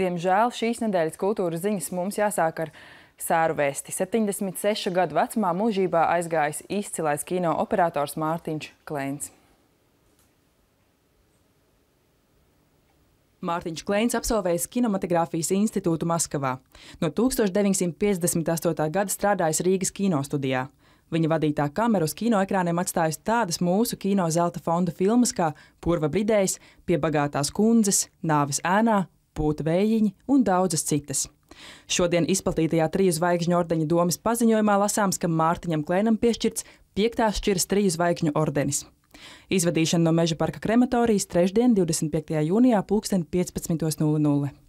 Diemžēl šīs nedēļas kultūras ziņas mums jāsāk ar sēru vēsti. 76 gadu vecumā mūžībā aizgājis izcilais kino operators Mārtiņš Kleins. Mārtiņš Kleins absolvējis Kinematogrāfijas institūtu Maskavā. No 1958. gada strādājis Rīgas kinostudijā. Viņa vadītā kamera uz kinoekrāniem atstājusi tādas mūsu kino zelta fonda filmas kā Purva Bridējs, Pie bagātās kundzes, Nāvis ēnā pūta vējiņi un daudzas citas. Šodien izplatītajā triju zvaigžņu ordeņa domas paziņojumā lasāms, ka Mārtiņam Klēnam piešķirts piektās šķiras triju zvaigžņu ordenis. Izvadīšana no Meža parka krematorijas trešdien, 25. jūnijā, 15.00.